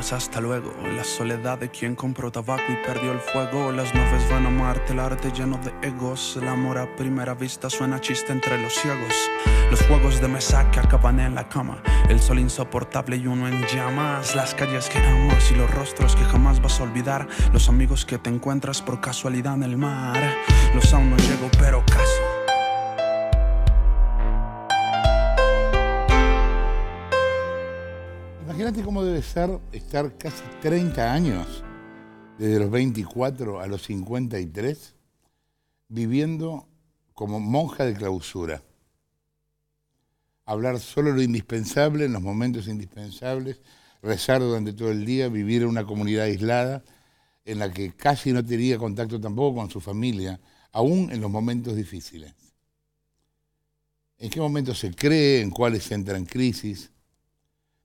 hasta luego. La soledad de quien compró tabaco y perdió el fuego. Las naves van a Marte, el arte lleno de egos. El amor a primera vista suena chiste entre los ciegos. Los juegos de mesa que acaban en la cama. El sol insoportable y uno en llamas. Las calles que amas y los rostros que jamás vas a olvidar. Los amigos que te encuentras por casualidad en el mar. Los aún no llego, pero caso. Imagínate cómo debe ser estar casi 30 años, desde los 24 a los 53, viviendo como monja de clausura. Hablar solo lo indispensable en los momentos indispensables, rezar durante todo el día, vivir en una comunidad aislada en la que casi no tenía contacto tampoco con su familia, aún en los momentos difíciles. ¿En qué momento se cree? ¿En cuáles entra en crisis?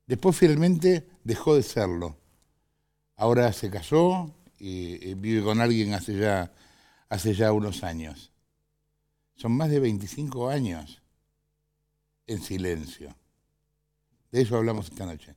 Después finalmente dejó de serlo. Ahora se casó y vive con alguien hace ya, hace ya unos años. Son más de 25 años en silencio. De eso hablamos esta noche.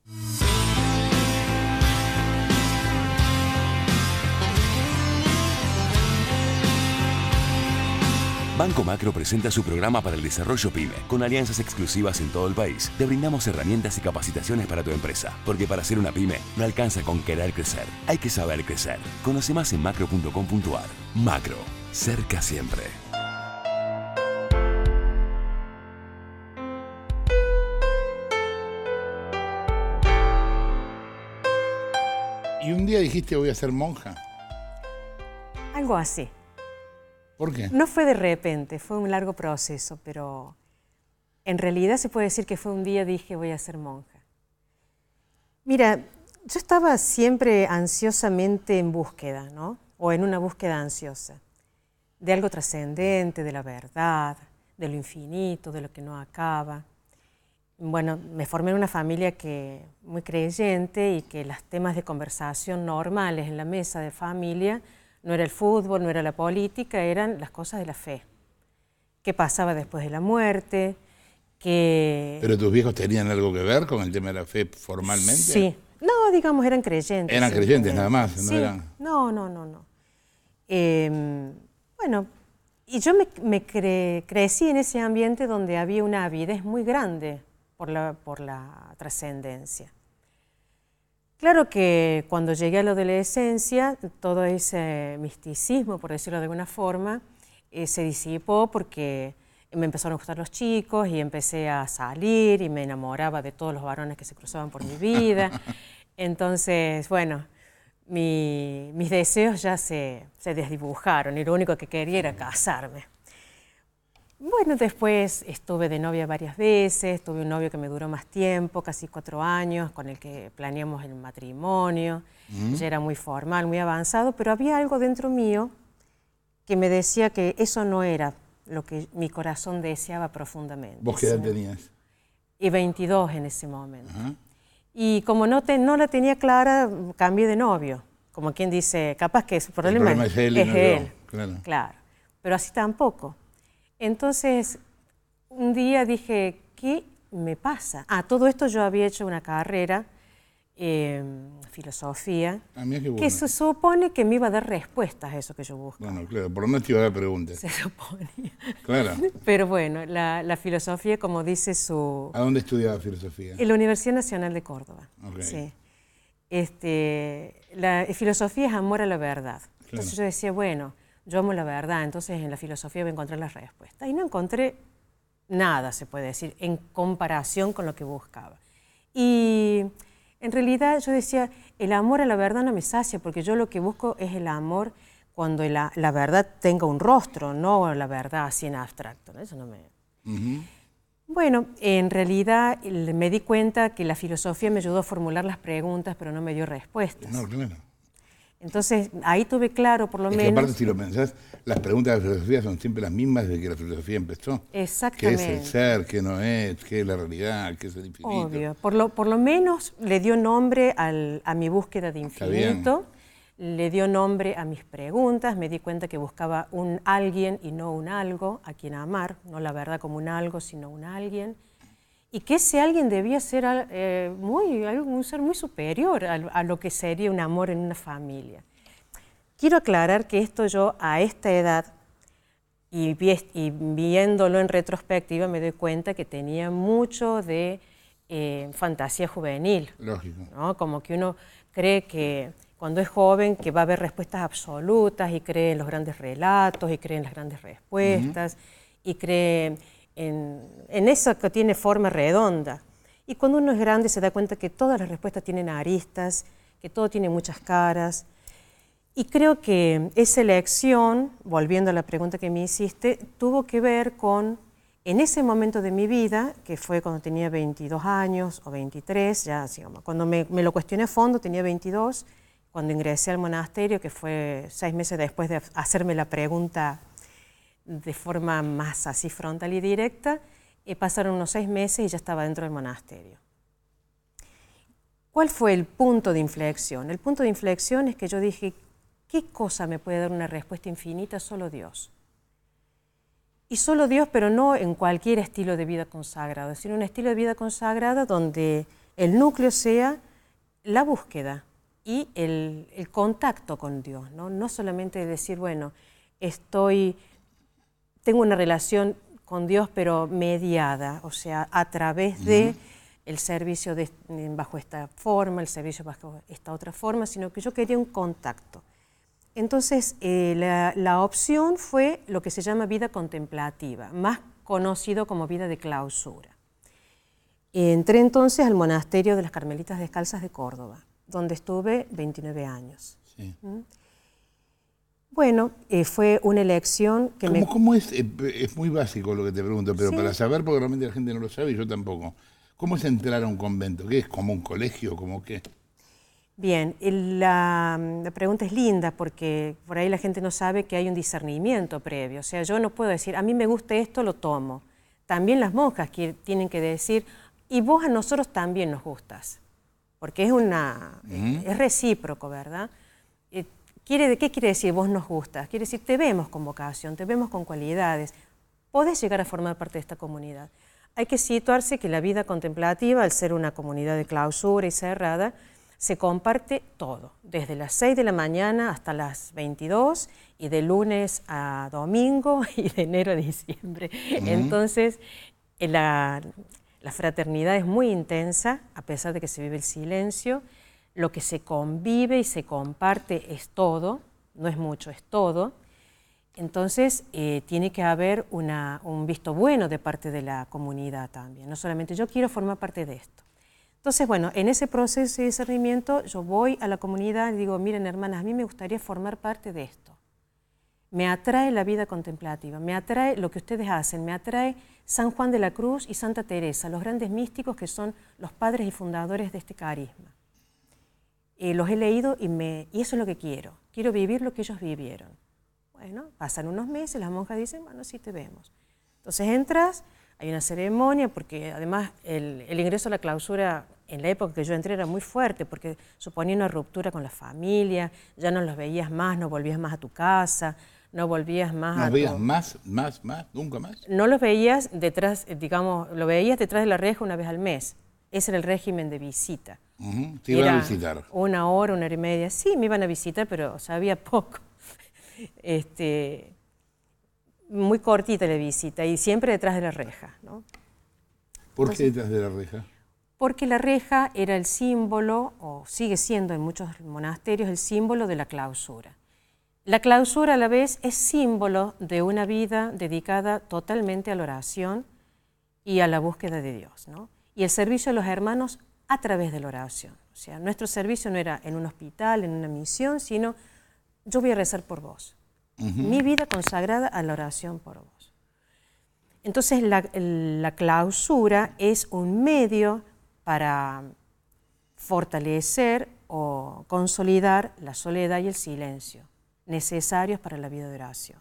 Banco Macro presenta su programa para el desarrollo PyME, con alianzas exclusivas en todo el país. Te brindamos herramientas y capacitaciones para tu empresa, porque para ser una PyME no alcanza con querer crecer, hay que saber crecer. Conoce más en macro.com.ar. Macro, cerca siempre. ¿Y un día dijiste voy a ser monja? Algo así. No fue de repente, fue un largo proceso, pero en realidad se puede decir que fue un día dije voy a ser monja. Mira, yo estaba siempre ansiosamente en búsqueda, ¿no? O en una búsqueda ansiosa, de algo trascendente, de la verdad, de lo infinito, de lo que no acaba. Bueno, me formé en una familia que muy creyente y que los temas de conversación normales en la mesa de familia no era el fútbol, no era la política, eran las cosas de la fe. ¿Qué pasaba después de la muerte? Que... ¿Pero tus viejos tenían algo que ver con el tema de la fe formalmente? Sí. No, digamos, eran creyentes. Eran creyentes, nada más. No, eran... no, no, no, no. Em, bueno, y yo me, crecí en ese ambiente donde había una avidez muy grande por la trascendencia. Claro que cuando llegué a lo de la esencia, todo ese misticismo, por decirlo de alguna forma, eh, se disipó porque me empezaron a gustar los chicos y empecé a salir y me enamoraba de todos los varones que se cruzaban por mi vida. Entonces, bueno, mis deseos ya se, se desdibujaron y lo único que quería era casarme. Bueno, después estuve de novia varias veces, tuve un novio que me duró más tiempo, casi cuatro años, con el que planeamos el matrimonio. Mm. Ya era muy formal, muy avanzado, pero había algo dentro mío que me decía que eso no era lo que mi corazón deseaba profundamente. ¿Vos qué edad tenías? Y 22 en ese momento. Y como no, no la tenía clara, cambié de novio. Como quien dice, capaz que su problema, problema es, él. claro. Pero así tampoco. Entonces, un día dije, ¿qué me pasa? A ah, todo esto yo había hecho una carrera, em, filosofía, ah, que se supone que me iba a dar respuestas a eso que yo buscaba. Bueno, claro, por lo menos te iba a dar preguntas. Se supone. Claro. Pero bueno, la, filosofía, como dice su... ¿A dónde estudiaba filosofía? En la Universidad Nacional de Córdoba. Sí. Este, la filosofía es amor a la verdad. Entonces yo decía, bueno, yo amo la verdad, entonces en la filosofía voy a encontrar las respuestas. Y no encontré nada, se puede decir, en comparación con lo que buscaba. Y en realidad yo decía, el amor a la verdad no me sacia, porque yo lo que busco es el amor cuando la, verdad tenga un rostro, no la verdad así en abstracto. Bueno, en realidad me di cuenta que la filosofía me ayudó a formular las preguntas, pero no me dio respuestas. No, claro. Entonces, ahí tuve claro, por lo menos. Que aparte, si lo pensás, las preguntas de la filosofía son siempre las mismas desde que la filosofía empezó. Exactamente. ¿Qué es el ser? ¿Qué no es? ¿Qué es la realidad? ¿Qué es el infinito? Obvio. Por lo, por lo menos le dio nombre a mi búsqueda de infinito, le dio nombre a mis preguntas, me di cuenta que buscaba un alguien y no un algo a quien amar, no la verdad como un algo, sino un alguien y que ese alguien debía ser eh, muy, un ser muy superior a, lo que sería un amor en una familia. Quiero aclarar que esto yo a esta edad, y, viéndolo en retrospectiva, me doy cuenta que tenía mucho de eh, fantasía juvenil. Lógico. Como que uno cree que cuando es joven que va a haber respuestas absolutas y cree en los grandes relatos y cree en las grandes respuestas y cree en, en eso que tiene forma redonda. Y cuando uno es grande se da cuenta que todas las respuestas tienen aristas, que todo tiene muchas caras. Y creo que esa elección, volviendo a la pregunta que me hiciste, tuvo que ver con, en ese momento de mi vida, que fue cuando tenía 22 años o 23, ya cuando me, me, lo cuestioné a fondo tenía 22, cuando ingresé al monasterio, que fue seis meses después de hacerme la pregunta de forma más así frontal y directa, eh, pasaron unos seis meses y ya estaba dentro del monasterio. ¿Cuál fue el punto de inflexión? El punto de inflexión es que yo dije, ¿qué cosa me puede dar una respuesta infinita? Solo Dios. Y solo Dios, pero no en cualquier estilo de vida consagrado, sino un estilo de vida consagrado donde el núcleo sea la búsqueda y el, contacto con Dios, ¿no? no solamente decir, bueno, estoy tengo una relación con Dios, pero mediada, o sea, a través de el servicio bajo esta forma, el servicio bajo esta otra forma, sino que yo quería un contacto. Entonces, eh, la, opción fue lo que se llama vida contemplativa, más conocido como vida de clausura. Entré entonces al monasterio de las Carmelitas Descalzas de Córdoba, donde estuve 29 años. Sí. ¿Mm? Bueno, eh, fue una elección que me... ¿Cómo es? Eh, eh, es muy básico lo que te pregunto, pero para saber, porque realmente la gente no lo sabe y yo tampoco. ¿Cómo es entrar a un convento? ¿Qué es? ¿Como un colegio? ¿Como qué? Bien, la, pregunta es linda porque por ahí la gente no sabe que hay un discernimiento previo. O sea, yo no puedo decir, a mí me gusta esto, lo tomo. También las monjas que tienen que decir, y vos a nosotros también nos gustas. Porque es, una, es recíproco, ¿verdad? ¿Qué quiere decir vos nos gustas? Quiere decir te vemos con vocación, te vemos con cualidades, podés llegar a formar parte de esta comunidad. Hay que situarse que la vida contemplativa, al ser una comunidad de clausura y cerrada, se comparte todo, desde las 6 de la mañana hasta las 22 y de lunes a domingo y de enero a diciembre. Entonces, eh, la fraternidad es muy intensa, a pesar de que se vive el silencio lo que se convive y se comparte es todo, no es mucho, es todo. Entonces eh, tiene que haber un visto bueno de parte de la comunidad también, no solamente yo quiero formar parte de esto. Entonces, bueno, en ese proceso de discernimiento yo voy a la comunidad y digo, miren hermanas, a mí me gustaría formar parte de esto. Me atrae la vida contemplativa, me atrae lo que ustedes hacen, me atrae San Juan de la Cruz y Santa Teresa, los grandes místicos que son los padres y fundadores de este carisma. Eh, los he leído y, me, y eso es lo que quiero, quiero vivir lo que ellos vivieron. Bueno, pasan unos meses, las monjas dicen, bueno, sí te vemos. Entonces entras, hay una ceremonia, porque además el, ingreso a la clausura en la época que yo entré era muy fuerte, porque suponía una ruptura con la familia, ya no los veías más, no volvías más a tu casa, no volvías más ¿No veías más, más, más, nunca más? No los veías detrás, digamos, lo veías detrás de la reja una vez al mes. Ese era el régimen de visita. Te iban a visitar. Una hora, una hora y media. Sí, me iban a visitar, pero sabía poco. Este, muy cortita la visita y siempre detrás de la reja. ¿no? ¿Por qué detrás de la reja? Porque la reja era el símbolo, o sigue siendo en muchos monasterios, el símbolo de la clausura. La clausura a la vez es símbolo de una vida dedicada totalmente a la oración y a la búsqueda de Dios. Y el servicio a los hermanos a través de la oración. O sea, nuestro servicio no era en un hospital, en una misión, sino yo voy a rezar por vos. Mi vida consagrada a la oración por vos. Entonces la, clausura es un medio para fortalecer o consolidar la soledad y el silencio necesarios para la vida de oración.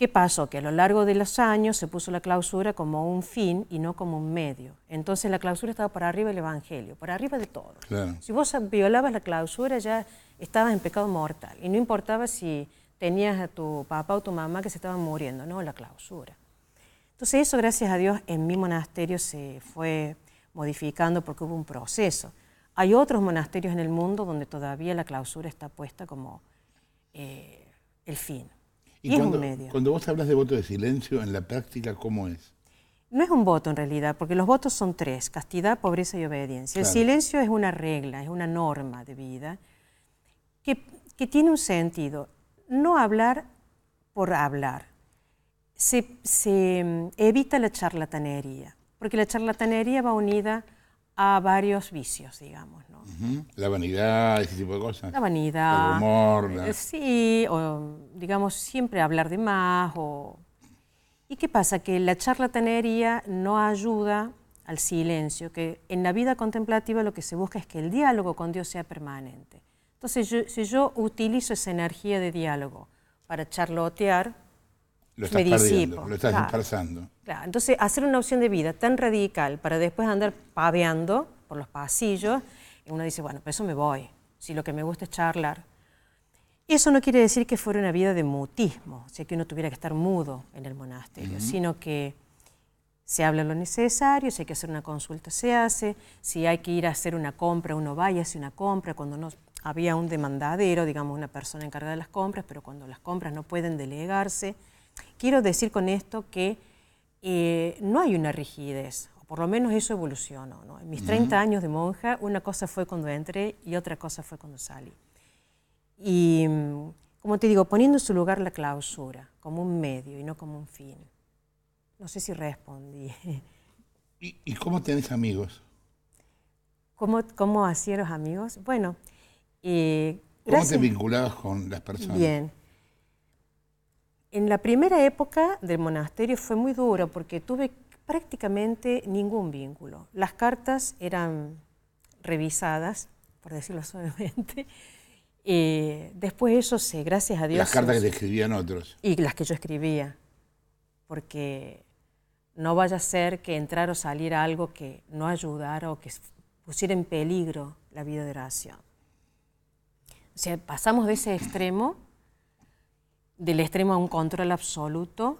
¿Qué pasó? Que a lo largo de los años se puso la clausura como un fin y no como un medio. Entonces la clausura estaba por arriba del Evangelio, para arriba de todo. Si vos violabas la clausura ya estabas en pecado mortal y no importaba si tenías a tu papá o tu mamá que se estaban muriendo, no, la clausura. Entonces eso, gracias a Dios, en mi monasterio se fue modificando porque hubo un proceso. Hay otros monasterios en el mundo donde todavía la clausura está puesta como eh, el fin. Y, cuando, vos hablas de voto de silencio, en la práctica, ¿cómo es? No es un voto en realidad, porque los votos son tres, castidad, pobreza y obediencia. El silencio es una regla, es una norma de vida que, tiene un sentido. No hablar por hablar. se mm, evita la charlatanería, porque la charlatanería va unida a varios vicios, digamos. La vanidad, ese tipo de cosas. La vanidad. El humor. Eh, sí, o digamos siempre hablar de más. O... ¿Y qué pasa? Que la charlatanería no ayuda al silencio, que en la vida contemplativa lo que se busca es que el diálogo con Dios sea permanente. Entonces, si yo utilizo esa energía de diálogo para charlotear, lo estás me disipo. Lo estás Entonces, hacer una opción de vida tan radical para después andar paveando por los pasillos uno dice, bueno, pues eso me voy, si lo que me gusta es charlar. Eso no quiere decir que fuera una vida de mutismo, o sea, que uno tuviera que estar mudo en el monasterio, sino que se habla lo necesario, si hay que hacer una consulta se hace, si hay que ir a hacer una compra uno vaya y una compra, cuando no había un demandadero, digamos una persona encargada de las compras, pero cuando las compras no pueden delegarse. Quiero decir con esto que eh, no hay una rigidez, por lo menos eso evolucionó. ¿no? En mis 30 años de monja, una cosa fue cuando entré y otra cosa fue cuando salí. Y, como te digo, poniendo en su lugar la clausura, como un medio y no como un fin. No sé si respondí. ¿Y, cómo tenés amigos? ¿Cómo, cómo los amigos? Bueno, eh, ¿Cómo te vinculabas con las personas? Bien. En la primera época del monasterio fue muy duro porque tuve prácticamente ningún vínculo. Las cartas eran revisadas, por decirlo suavemente. y después eso se, gracias a Dios... Las cartas que escribían otros. Y las que yo escribía, porque no vaya a ser que entrar o salir algo que no ayudara o que pusiera en peligro la vida de oración. O sea, pasamos de ese extremo, del extremo a un control absoluto,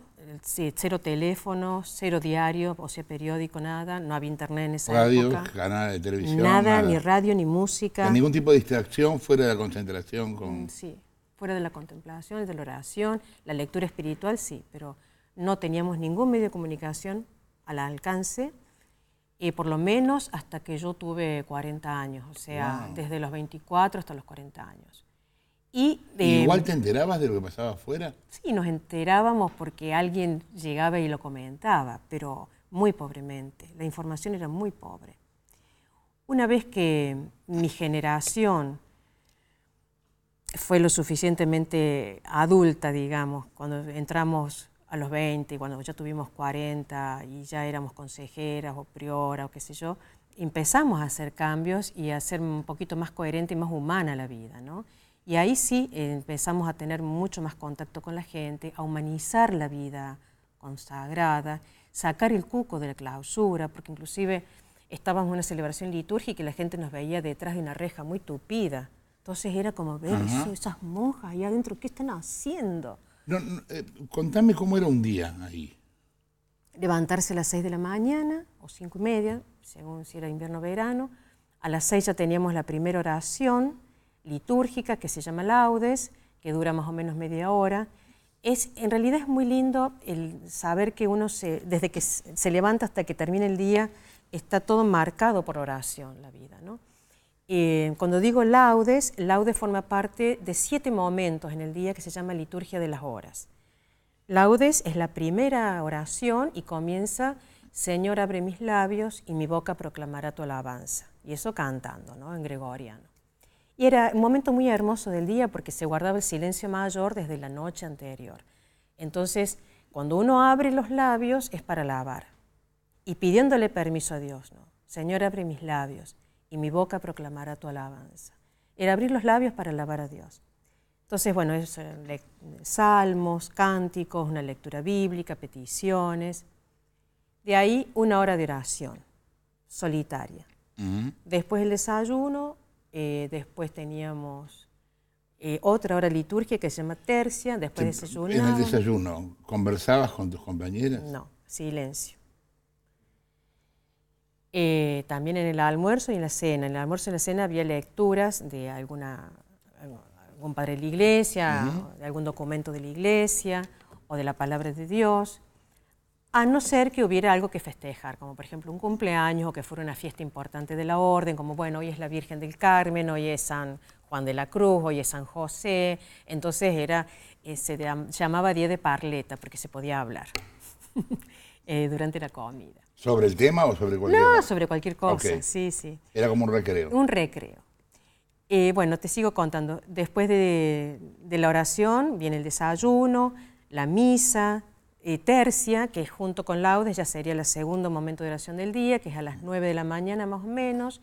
eh, cero teléfonos, cero diario, o sea, periódico, nada, no había internet en esa época. Radio, canal de televisión. Nada, ni radio, ni música. ningún tipo de distracción fuera de la concentración. Con... Mm, sí, fuera de la contemplación, de la oración, la lectura espiritual, sí, pero no teníamos ningún medio de comunicación al alcance, y por lo menos hasta que yo tuve 40 años, o sea, desde los 24 hasta los 40 años. Y, ¿Igual te enterabas de lo que pasaba afuera? Sí, nos enterábamos porque alguien llegaba y lo comentaba, pero muy pobremente. La información era muy pobre. Una vez que mi generación fue lo suficientemente adulta, digamos, cuando entramos a los 20, cuando ya tuvimos 40 y ya éramos consejeras o prioras o qué sé yo, empezamos a hacer cambios y a hacer un poquito más coherente y más humana la vida, ¿no? Y ahí sí eh, empezamos a tener mucho más contacto con la gente, a humanizar la vida consagrada, sacar el cuco de la clausura, porque inclusive estábamos en una celebración litúrgica y la gente nos veía detrás de una reja muy tupida. Entonces era como, ver esas monjas ahí adentro, ¿qué están haciendo? No, eh, contame cómo era un día ahí. Levantarse a las seis de la mañana o cinco y media, según si era invierno o verano. A las seis ya teníamos la primera oración litúrgica que se llama laudes, que dura más o menos media hora. Es, en realidad es muy lindo el saber que uno, se, desde que se levanta hasta que termina el día, está todo marcado por oración la vida. Eh, cuando digo laudes, laudes forma parte de siete momentos en el día que se llama liturgia de las horas. Laudes es la primera oración y comienza, Señor, abre mis labios y mi boca proclamará tu alabanza. Y eso cantando, ¿no? En gregoriano. Y era un momento muy hermoso del día porque se guardaba el silencio mayor desde la noche anterior. Entonces, cuando uno abre los labios es para alabar y pidiéndole permiso a Dios, ¿no? Señor, abre mis labios y mi boca proclamará tu alabanza. Era abrir los labios para alabar a Dios. Entonces, bueno, eso eh, salmos, cánticos, una lectura bíblica, peticiones. De ahí una hora de oración solitaria. Después el desayuno, eh, después teníamos eh, otra hora liturgia que se llama tercia, después desayuno. En el desayuno, ¿conversabas con tus compañeras? No, silencio. Eh, también en el almuerzo y en la cena. En el almuerzo y en la cena había lecturas de alguna, algún padre de la iglesia, de algún documento de la iglesia o de la palabra de Dios a no ser que hubiera algo que festejar, como por ejemplo un cumpleaños o que fuera una fiesta importante de la orden, como bueno, hoy es la Virgen del Carmen, hoy es San Juan de la Cruz, hoy es San José, entonces era, eh, se llamaba día de parleta porque se podía hablar eh, durante la comida. ¿Sobre el tema o sobre cualquier cosa? No, sobre cualquier cosa, sí, sí. Era como un recreo. Un recreo. Eh, bueno, te sigo contando. Después de la oración viene el desayuno, la misa, tercia, que junto con laudes ya sería el segundo momento de oración del día, que es a las 9 de la mañana más o menos.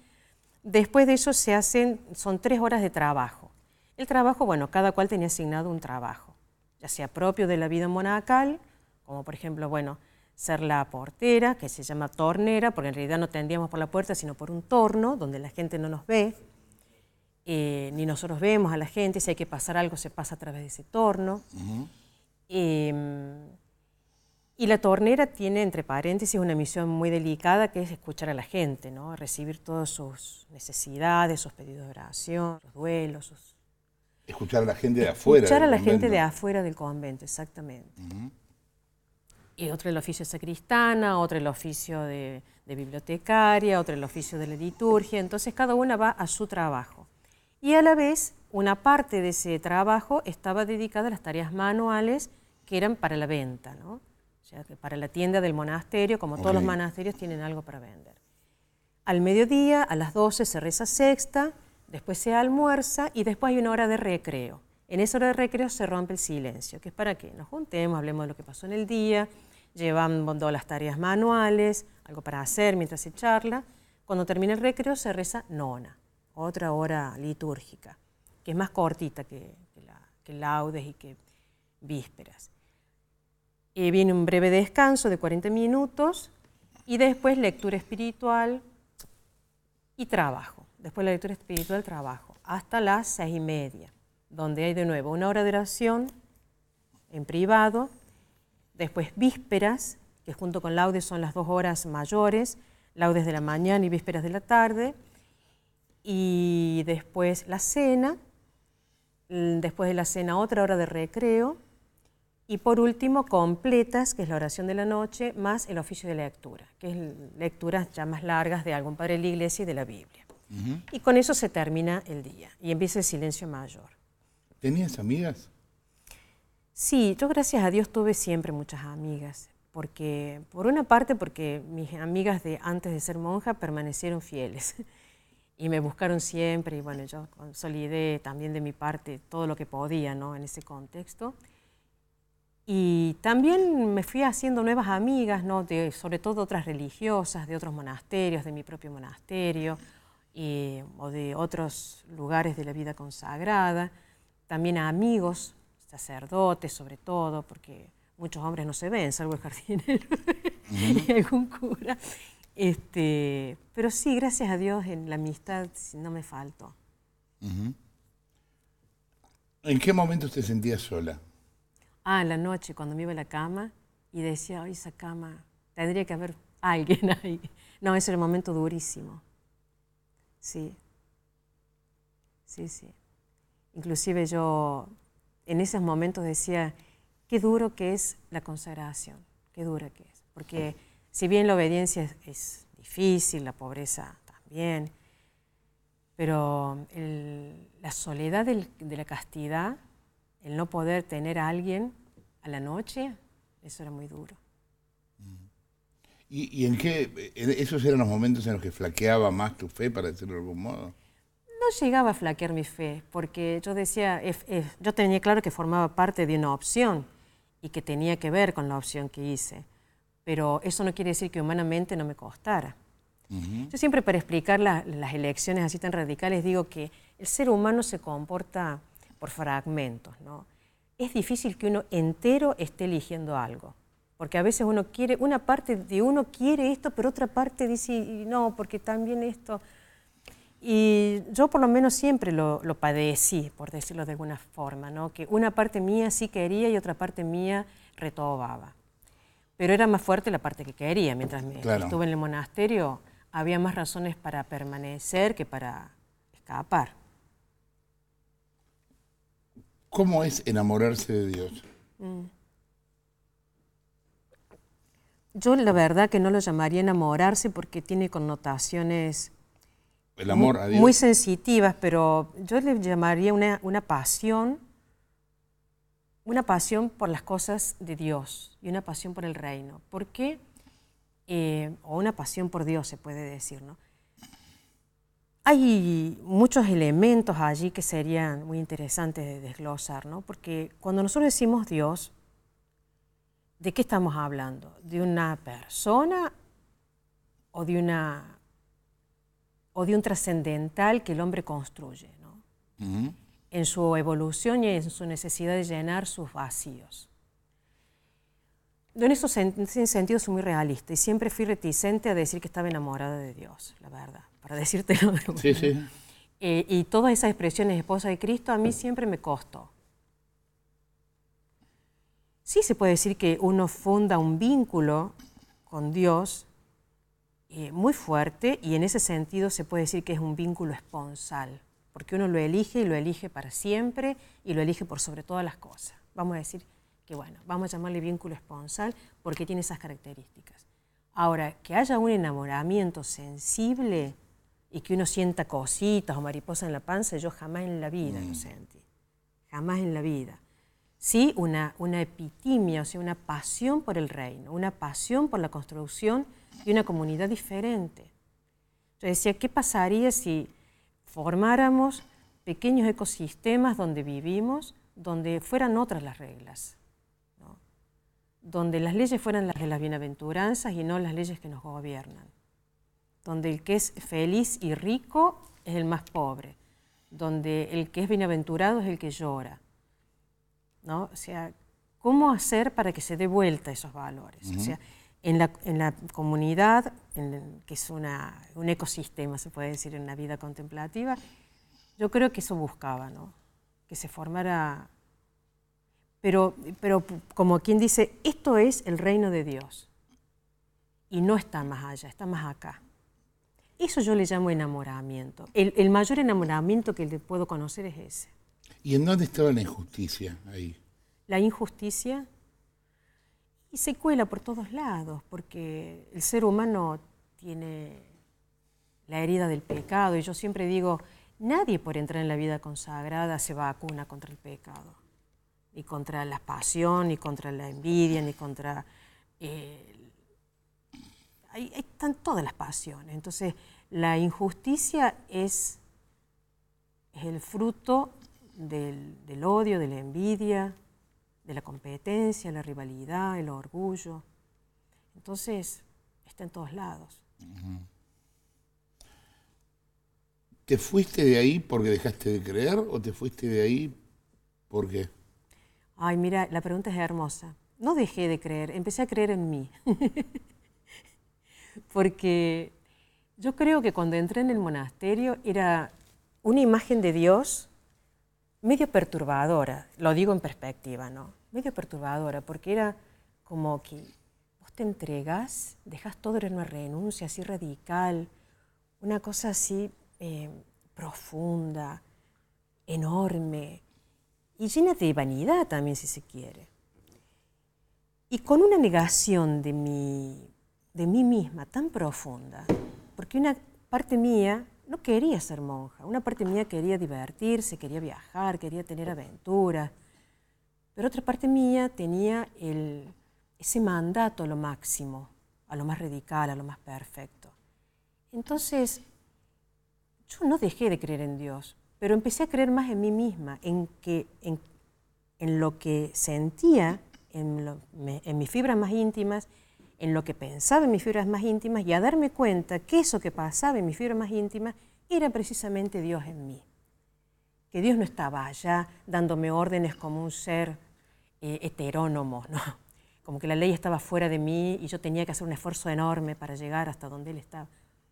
Después de eso se hacen, son tres horas de trabajo. El trabajo, bueno, cada cual tenía asignado un trabajo, ya sea propio de la vida monacal, como por ejemplo, bueno, ser la portera, que se llama tornera, porque en realidad no tendríamos por la puerta, sino por un torno, donde la gente no nos ve, eh, ni nosotros vemos a la gente, si hay que pasar algo se pasa a través de ese torno. Y la tornera tiene, entre paréntesis, una misión muy delicada que es escuchar a la gente, ¿no? recibir todas sus necesidades, sus pedidos de oración, sus duelos. Escuchar a la gente de afuera. Escuchar a la gente de afuera del convento, exactamente. Y otra el oficio de sacristana, otra el oficio de, de bibliotecaria, otro el oficio de la liturgia. Entonces cada una va a su trabajo. Y a la vez, una parte de ese trabajo estaba dedicada a las tareas manuales que eran para la venta. ¿no? que para la tienda del monasterio, como todos los monasterios, tienen algo para vender. Al mediodía, a las 12, se reza sexta, después se almuerza y después hay una hora de recreo. En esa hora de recreo se rompe el silencio, que es para que nos juntemos, hablemos de lo que pasó en el día, llevan todas las tareas manuales, algo para hacer mientras se charla. Cuando termina el recreo se reza nona, otra hora litúrgica, que es más cortita que laudes y que vísperas. Eh, viene un breve descanso de 40 minutos y después lectura espiritual y trabajo. Después la lectura espiritual, trabajo, hasta las seis y media, donde hay de nuevo una hora de oración en privado, después vísperas, que junto con laudes son las dos horas mayores, laudes de la mañana y vísperas de la tarde, y después la cena, después de la cena otra hora de recreo, y por último, completas, que es la oración de la noche, más el oficio de lectura, que es lecturas ya más largas de algún padre de la iglesia y de la Biblia. Y con eso se termina el día y empieza el silencio mayor. ¿Tenías amigas? Sí, yo gracias a Dios tuve siempre muchas amigas, porque por una parte porque mis amigas de antes de ser monja permanecieron fieles y me buscaron siempre y bueno, yo consolidé también de mi parte todo lo que podía, ¿no? en ese contexto. Y también me fui haciendo nuevas amigas, ¿no? sobre todo otras religiosas, de otros monasterios, de mi propio monasterio, o de otros lugares de la vida consagrada. También a amigos, sacerdotes sobre todo, porque muchos hombres no se ven, salvo el jardinero y algún cura. Este, pero sí, gracias a Dios en la amistad no me faltó. ¿En qué momento te sentías sola? Ah, en la noche, cuando me iba a la cama y decía, ay, esa cama, tendría que haber alguien ahí. No, ese era el momento durísimo. Sí. Sí, sí. Inclusive yo en esos momentos decía, qué duro que es la consagración, qué dura que es. Porque si bien la obediencia es, difícil, la pobreza también, pero la soledad de la castidad el no poder tener a alguien a la noche, eso era muy duro. Mm. ¿Y, en qué? ¿Esos eran los momentos en los que flaqueaba más tu fe, para decirlo de algún modo? No llegaba a flaquear mi fe, porque yo decía, yo tenía claro que formaba parte de una opción y que tenía que ver con la opción que hice, pero eso no quiere decir que humanamente no me costara. Yo siempre para explicar las elecciones así tan radicales digo que el ser humano se comporta por fragmentos. ¿no? Es difícil que uno entero esté eligiendo algo, porque a veces uno quiere, una parte de uno quiere esto, pero otra parte dice, no, porque también esto... Y yo por lo menos siempre lo, padecí, por decirlo de alguna forma, ¿no? que una parte mía sí quería y otra parte mía retobaba. Pero era más fuerte la parte que quería. Mientras estuve en el monasterio, había más razones para permanecer que para escapar. ¿Cómo es enamorarse de Dios? Mm. Yo la verdad que no lo llamaría enamorarse porque tiene connotaciones muy sensitivas, pero yo le llamaría una, pasión, una pasión por las cosas de Dios y una pasión por el reino. ¿Por qué? Eh, o una pasión por Dios, se puede decir, ¿no? Hay muchos elementos allí que serían muy interesantes de desglosar, ¿no? porque cuando nosotros decimos Dios, ¿de qué estamos hablando? ¿De una persona o de, una, o de un trascendental que el hombre construye ¿no? en su evolución y en su necesidad de llenar sus vacíos? en ese sentido soy muy realista y siempre fui reticente a decir que estaba enamorada de Dios, la verdad, para decirte. sí, sí. Eh, y todas esas expresiones esposa de Cristo a mí siempre me costó. Sí se puede decir que uno funda un vínculo con Dios eh, muy fuerte y en ese sentido se puede decir que es un vínculo esponsal, porque uno lo elige y lo elige para siempre y lo elige por sobre todas las cosas. Vamos a decir, que bueno, vamos a llamarle vínculo esponsal porque tiene esas características. Ahora, que haya un enamoramiento sensible y que uno sienta cositas o mariposas en la panza, yo jamás en la vida lo mm. sentí. Jamás en la vida. Sí, una, una epitimia, o sea, una pasión por el reino, una pasión por la construcción de una comunidad diferente. Yo decía, ¿qué pasaría si formáramos pequeños ecosistemas donde vivimos, donde fueran otras las reglas? donde las leyes fueran las de las bienaventuranzas y no las leyes que nos gobiernan, donde el que es feliz y rico es el más pobre, donde el que es bienaventurado es el que llora. ¿no? O sea, ¿cómo hacer para que se dé vuelta esos valores? O sea, en la, comunidad, que es una, un ecosistema, se puede decir, en la vida contemplativa, yo creo que eso buscaba, ¿no? que se formara pero, como quien dice, esto es el reino de Dios. Y no está más allá, está más acá. Eso yo le llamo enamoramiento. El, mayor enamoramiento que le puedo conocer es ese. ¿Y en dónde estaba la injusticia ahí? La injusticia y se cuela por todos lados, porque el ser humano tiene la herida del pecado. Y yo siempre digo, nadie por entrar en la vida consagrada se vacuna contra el pecado ni contra la pasión, ni contra la envidia, ni contra... Eh, ahí están todas las pasiones. Entonces, la injusticia es, es el fruto del, odio, de la envidia, de la competencia, la rivalidad, el orgullo. Entonces, está en todos lados. ¿Te fuiste de ahí porque dejaste de creer o te fuiste de ahí porque... Ay, mira, la pregunta es hermosa. No dejé de creer, empecé a creer en mí. Porque yo creo que cuando entré en el monasterio era una imagen de Dios medio perturbadora, lo digo en perspectiva, ¿no? Medio perturbadora, porque era como que vos te entregas, dejas todo en una renuncia así radical, una cosa así eh, profunda, enorme, y llena de vanidad también, si se quiere. Y con una negación de mí, de mí misma tan profunda, porque una parte mía no quería ser monja, una parte mía quería divertirse, quería viajar, quería tener aventuras, pero otra parte mía tenía el, ese mandato a lo máximo, a lo más radical, a lo más perfecto. Entonces, yo no dejé de creer en Dios, pero empecé a creer más en mí misma, en, que, en, lo que sentía, en, mis fibras más íntimas, en lo que pensaba en mis fibras más íntimas y a darme cuenta que eso que pasaba en mis fibras más íntimas era precisamente Dios en mí. Que Dios no estaba allá dándome órdenes como un ser eh, heterónomo, como que la ley estaba fuera de mí y yo tenía que hacer un esfuerzo enorme para llegar hasta donde Él estaba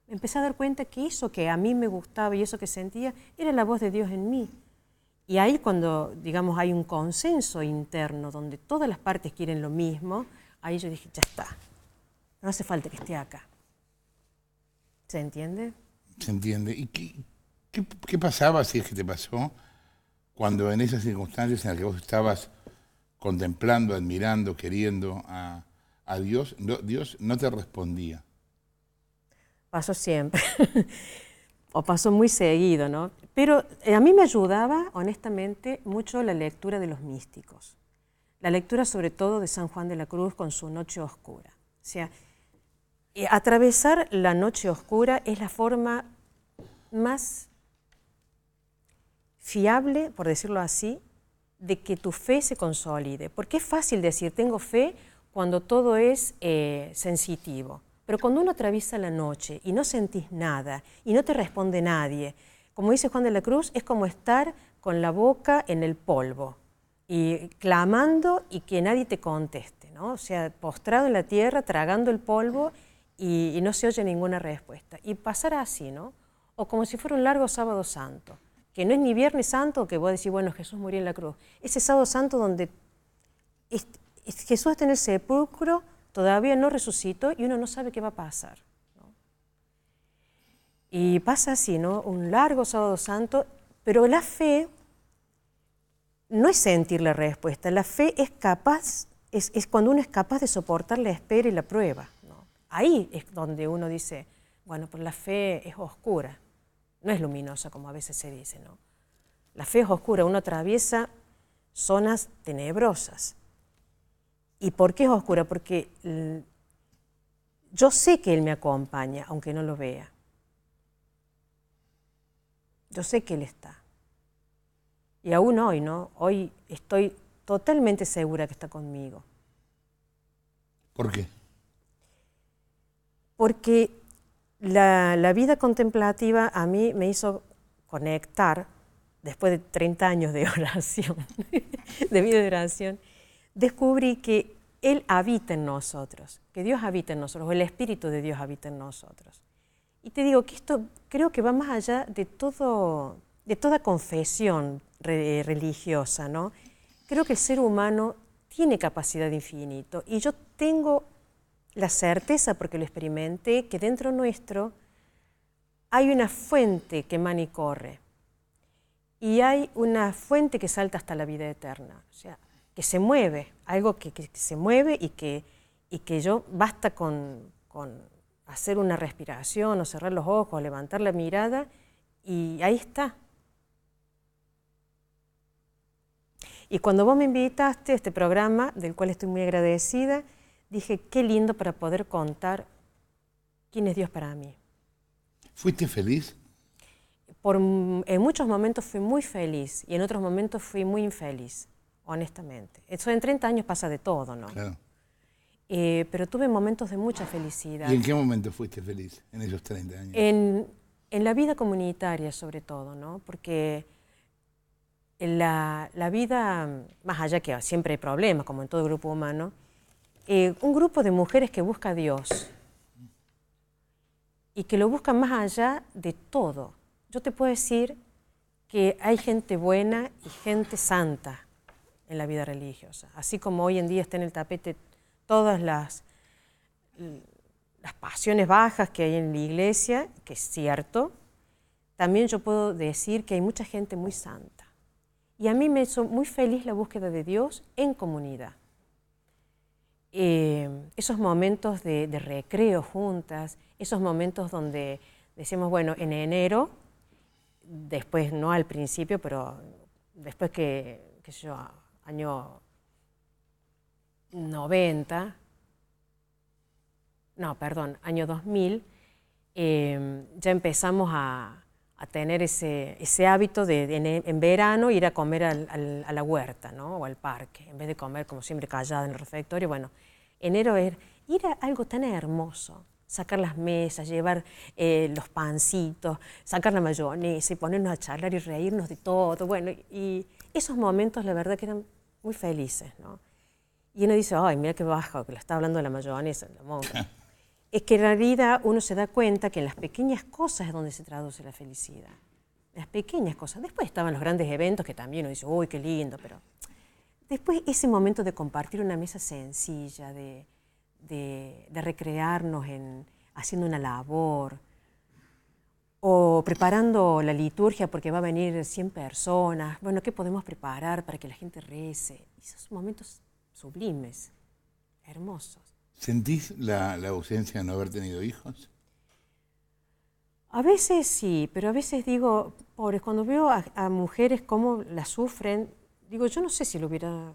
empecé a dar cuenta que eso que a mí me gustaba y eso que sentía era la voz de Dios en mí. Y ahí cuando, digamos, hay un consenso interno donde todas las partes quieren lo mismo, ahí yo dije, ya está, no hace falta que esté acá. ¿Se entiende? Se entiende. ¿Y qué, pasaba, si es que te pasó, cuando en esas circunstancias en las que vos estabas contemplando, admirando, queriendo a, Dios, Dios no te respondía? Pasó siempre, o pasó muy seguido, ¿no? Pero eh, a mí me ayudaba, honestamente, mucho la lectura de los místicos. La lectura sobre todo de San Juan de la Cruz con su noche oscura. O sea, atravesar la noche oscura es la forma más fiable, por decirlo así, de que tu fe se consolide. Porque es fácil decir, tengo fe cuando todo es eh, sensitivo. Pero cuando uno atraviesa la noche y no sentís nada y no te responde nadie, como dice Juan de la Cruz, es como estar con la boca en el polvo y clamando y que nadie te conteste, ¿no? O sea, postrado en la tierra, tragando el polvo y, no se oye ninguna respuesta. Y pasará así, ¿no? O como si fuera un largo sábado santo, que no es ni viernes santo que vos decís, bueno, Jesús murió en la cruz. Ese sábado santo donde Jesús está en el sepulcro todavía no resucito y uno no sabe qué va a pasar. Y pasa así, ¿no? Un largo sábado santo, pero la fe no es sentir la respuesta, la fe es capaz, es, cuando uno es capaz de soportar la espera y la prueba. Ahí es donde uno dice, bueno, pues la fe es oscura, no es luminosa como a veces se dice, ¿no? La fe es oscura, uno atraviesa zonas tenebrosas. ¿Y por qué es oscura? Porque yo sé que Él me acompaña, aunque no lo vea. Yo sé que Él está. Y aún hoy, ¿no? Hoy estoy totalmente segura que está conmigo. ¿Por qué? Porque la, vida contemplativa a mí me hizo conectar, después de 30 años de oración, de vida de oración, descubrí que Él habita en nosotros, que Dios habita en nosotros, o el Espíritu de Dios habita en nosotros. Y te digo que esto creo que va más allá de, todo, de toda confesión eh, religiosa, ¿no? Creo que el ser humano tiene capacidad de infinito y yo tengo la certeza, porque lo experimenté, que dentro nuestro hay una fuente que mana y corre y hay una fuente que salta hasta la vida eterna. O sea, que se mueve, algo que, se mueve y que, y que yo basta con, hacer una respiración o cerrar los ojos, levantar la mirada y ahí está. Y cuando vos me invitaste a este programa, del cual estoy muy agradecida, dije, qué lindo para poder contar quién es Dios para mí. ¿Fuiste feliz? en muchos momentos fui muy feliz y en otros momentos fui muy infeliz honestamente. Eso en 30 años pasa de todo, ¿no? Claro. Eh, pero tuve momentos de mucha felicidad. ¿Y en qué momento fuiste feliz en esos 30 años? En, la vida comunitaria, sobre todo, ¿no? Porque la, la, vida, más allá que siempre hay problemas, como en todo grupo humano, eh, un grupo de mujeres que busca a Dios y que lo buscan más allá de todo. Yo te puedo decir que hay gente buena y gente santa en la vida religiosa. Así como hoy en día está en el tapete todas las, las pasiones bajas que hay en la iglesia, que es cierto, también yo puedo decir que hay mucha gente muy santa. Y a mí me hizo muy feliz la búsqueda de Dios en comunidad. Eh, esos momentos de, recreo juntas, esos momentos donde decimos, bueno, en enero, después no al principio, pero después que, que yo, año 90, no, perdón, año 2000, em, ya empezamos a, tener ese, ese, hábito de, en, verano ir a comer a la huerta ¿no? o al parque, en vez de comer como siempre callado en el refectorio. Bueno, enero era algo tan hermoso, sacar las mesas, llevar eh, los pancitos, sacar la mayonesa y ponernos a charlar y reírnos de todo. Bueno, y esos momentos la verdad que eran muy felices, ¿no? Y uno dice, ay, mira qué bajo, que lo está hablando de la mayonesa, la monja. es que en realidad uno se da cuenta que en las pequeñas cosas es donde se traduce la felicidad. Las pequeñas cosas. Después estaban los grandes eventos que también uno dice, uy, qué lindo, pero después ese momento de compartir una mesa sencilla, de, de, de recrearnos en haciendo una labor, o preparando la liturgia porque va a venir 100 personas. Bueno, ¿qué podemos preparar para que la gente rece? Esos momentos sublimes, hermosos. ¿Sentís la, la, ausencia de no haber tenido hijos? A veces sí, pero a veces digo, pobres, cuando veo a, mujeres cómo la sufren, digo, yo no sé si lo hubiera,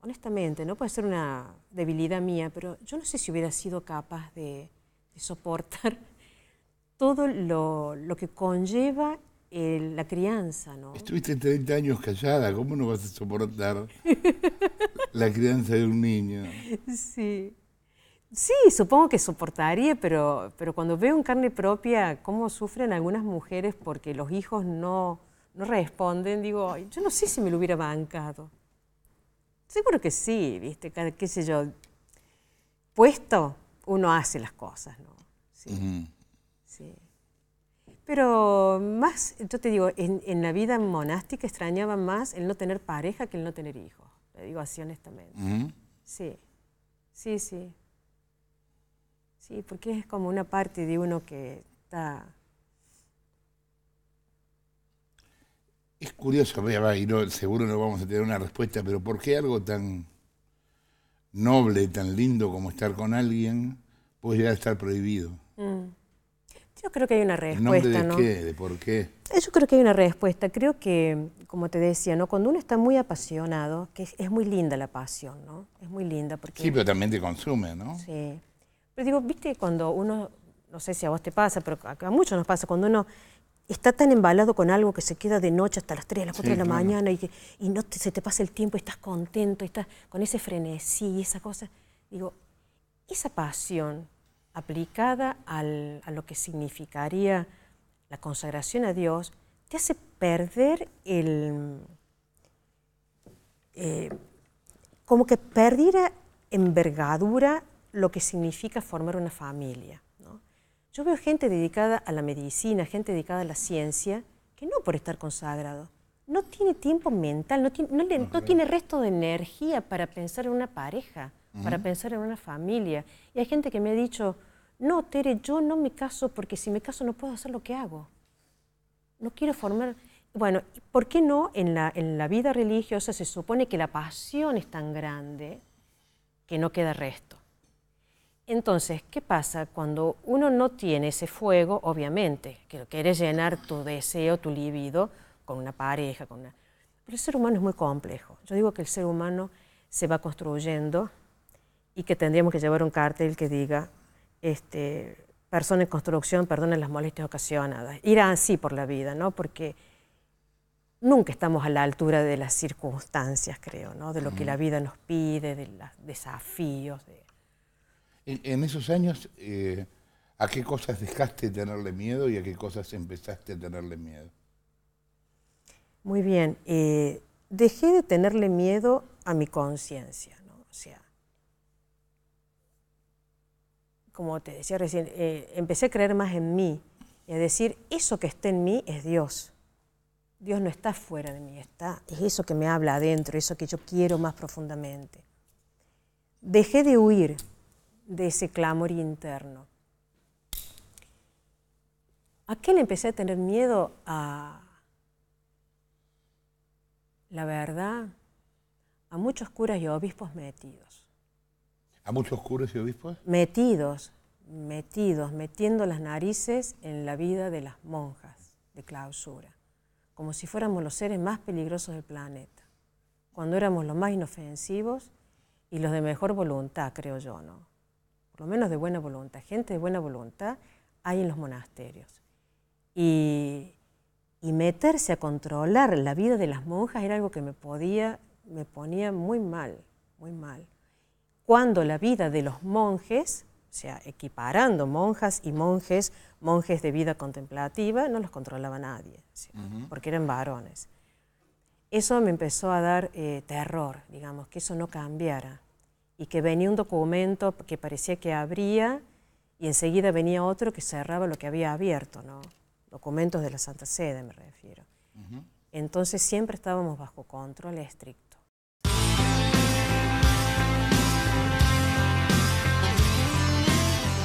honestamente, no puede ser una debilidad mía, pero yo no sé si hubiera sido capaz de, de soportar todo lo, lo que conlleva la crianza, ¿no? Estuviste 30 años callada, ¿cómo no vas a soportar la crianza de un niño? Sí. Sí, supongo que soportaría, pero, pero cuando veo en carne propia cómo sufren algunas mujeres porque los hijos no, no responden, digo, yo no sé si me lo hubiera bancado. Seguro que sí, ¿viste? Qué sé yo. Puesto, uno hace las cosas, ¿no? Sí. Pero más, yo te digo, en, la vida monástica extrañaba más el no tener pareja que el no tener hijos, le digo así honestamente. Sí, sí, sí. Sí, porque es como una parte de uno que está... Es curioso, y seguro no vamos a tener una respuesta, pero ¿por qué algo tan noble, tan lindo como estar con alguien puede llegar a estar prohibido? Yo creo que hay una respuesta. ¿En nombre de ¿no? qué? ¿De por qué? Eh, yo creo que hay una respuesta. Creo que, como te decía, ¿no? cuando uno está muy apasionado, que es, muy linda la pasión, ¿no? Es muy linda porque... Sí, pero también te consume, ¿no? Sí. Pero digo, viste, cuando uno, no sé si a vos te pasa, pero a, muchos nos pasa, cuando uno está tan embalado con algo que se queda de noche hasta las 3, las 4 de la mañana y, que, y no se te pasa el tiempo y estás contento, estás con ese frenesí y esa cosa. Digo, esa pasión aplicada a lo que significaría la consagración a Dios, te hace perder el... Eh, como que perdiera envergadura lo que significa formar una familia. Yo veo gente dedicada a la medicina, gente dedicada a la ciencia, que no por estar consagrado, no tiene tiempo mental, no tiene resto de energía para pensar en una pareja para pensar en una familia. Y hay gente que me ha dicho, no, Tere, yo no me caso porque si me caso no puedo hacer lo que hago. No quiero formar... Bueno, ¿por qué no en la, vida religiosa se supone que la pasión es tan grande que no queda resto? Entonces, ¿qué pasa cuando uno no tiene ese fuego, obviamente, que lo quieres llenar tu deseo, tu libido, con una pareja, con una... Pero el ser humano es muy complejo. Yo digo que el ser humano se va construyendo y que tendríamos que llevar un cartel que diga este, persona en construcción, perdonen las molestias ocasionadas. Ir así por la vida, ¿no? Porque nunca estamos a la altura de las circunstancias, creo, ¿no? De lo que la vida nos pide, de los desafíos. De... En, esos años, eh, ¿a qué cosas dejaste de tenerle miedo y a qué cosas empezaste a tenerle miedo? Muy bien. Eh, dejé de tenerle miedo a mi conciencia, ¿no? O sea, como te decía recién, eh, empecé a creer más en mí y a decir, eso que está en mí es Dios. Dios no está fuera de mí, está, es eso que me habla adentro, eso que yo quiero más profundamente. Dejé de huir de ese clamor interno. ¿A qué le empecé a tener miedo? A la verdad, a muchos curas y obispos metidos ¿A muchos curas y obispos? Metidos, metidos, metiendo las narices en la vida de las monjas de clausura, como si fuéramos los seres más peligrosos del planeta, cuando éramos los más inofensivos y los de mejor voluntad, creo yo, ¿no? Por lo menos de buena voluntad, gente de buena voluntad hay en los monasterios. Y, y meterse a controlar la vida de las monjas era algo que me podía, me ponía muy mal, muy mal cuando la vida de los monjes, o sea, equiparando monjas y monjes, monjes de vida contemplativa, no los controlaba nadie, porque eran varones. Eso me empezó a dar eh, terror, digamos, que eso no cambiara y que venía un documento que parecía que abría y enseguida venía otro que cerraba lo que había abierto, ¿no? Documentos de la Santa Sede, me refiero. Entonces siempre estábamos bajo control estricto.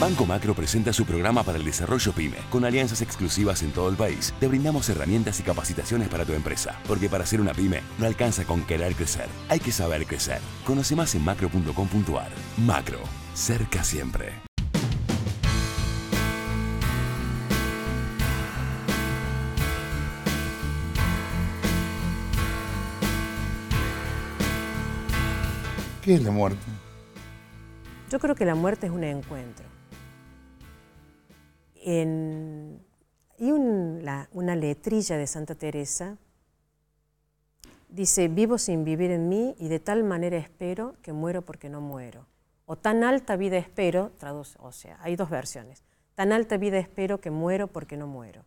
Banco Macro presenta su programa para el desarrollo PyME, con alianzas exclusivas en todo el país. Te brindamos herramientas y capacitaciones para tu empresa, porque para ser una PyME no alcanza con querer crecer, hay que saber crecer. Conoce más en macro.com.ar. Macro, cerca siempre. ¿Qué es la muerte? Yo creo que la muerte es un encuentro y una letrilla de Santa Teresa dice, vivo sin vivir en mí y de tal manera espero que muero porque no muero. O tan alta vida espero, traduce, o sea, hay dos versiones, tan alta vida espero que muero porque no muero.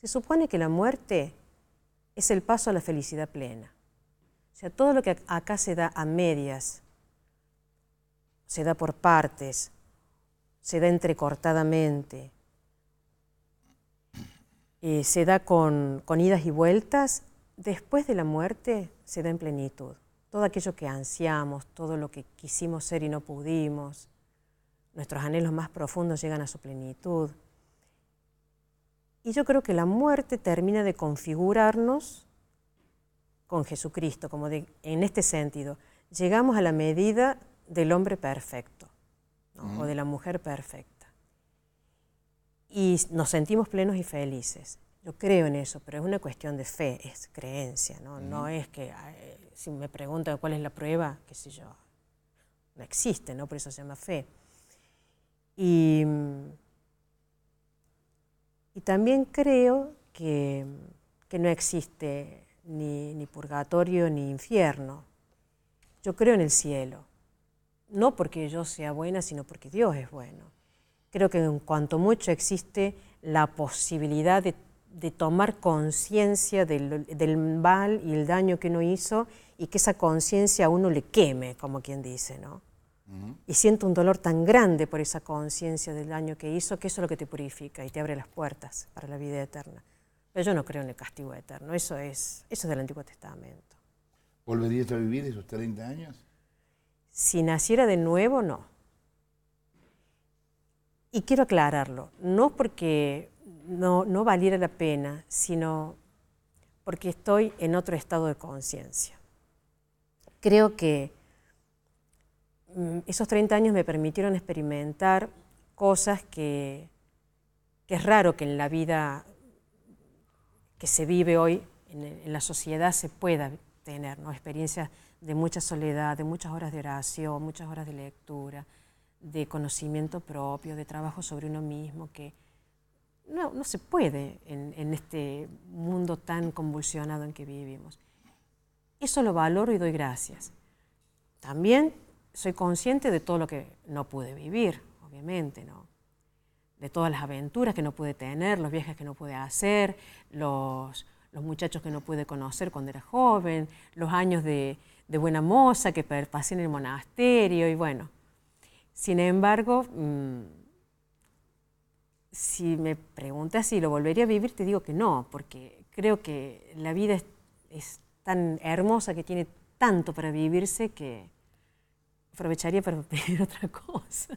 Se supone que la muerte es el paso a la felicidad plena. O sea, todo lo que acá se da a medias, se da por partes, se da entrecortadamente, eh, se da con, idas y vueltas, después de la muerte se da en plenitud. Todo aquello que ansiamos, todo lo que quisimos ser y no pudimos, nuestros anhelos más profundos llegan a su plenitud. Y yo creo que la muerte termina de configurarnos con Jesucristo, como en este sentido. Llegamos a la medida del hombre perfecto o de la mujer perfecta y nos sentimos plenos y felices. Yo creo en eso, pero es una cuestión de fe, es creencia, ¿no? No es que, ah, eh, si me preguntan cuál es la prueba, qué sé yo, no existe, ¿no? Por eso se llama fe. Y, también creo que, que no existe ni, ni, purgatorio ni infierno. Yo creo en el cielo, no porque yo sea buena, sino porque Dios es bueno. Creo que en cuanto mucho existe la posibilidad de, tomar conciencia del, mal y el daño que uno hizo y que esa conciencia a uno le queme, como quien dice, ¿no? Y siento un dolor tan grande por esa conciencia del daño que hizo, que eso es lo que te purifica y te abre las puertas para la vida eterna. Pero yo no creo en el castigo eterno, eso es, eso es del Antiguo Testamento. ¿Volverías a vivir esos 30 años? Si naciera de nuevo, no. Y quiero aclararlo, no porque no, valiera la pena, sino porque estoy en otro estado de conciencia. Creo que mm, esos 30 años me permitieron experimentar cosas que, es raro que en la vida que se vive hoy, en, la sociedad, se pueda tener, experiencias de mucha soledad, de muchas horas de oración, muchas horas de lectura, de conocimiento propio, de trabajo sobre uno mismo, que no, se puede en, este mundo tan convulsionado en que vivimos. Eso lo valoro y doy gracias. También soy consciente de todo lo que no pude vivir, obviamente, ¿no? de todas las aventuras que no pude tener, los viajes que no pude hacer, los, muchachos que no pude conocer cuando era joven, los años de, de buena moza que pasé en el monasterio y bueno, sin embargo, mm, si me preguntas si lo volvería a vivir, te digo que no, porque creo que la vida es, tan hermosa que tiene tanto para vivirse que aprovecharía para pedir otra cosa.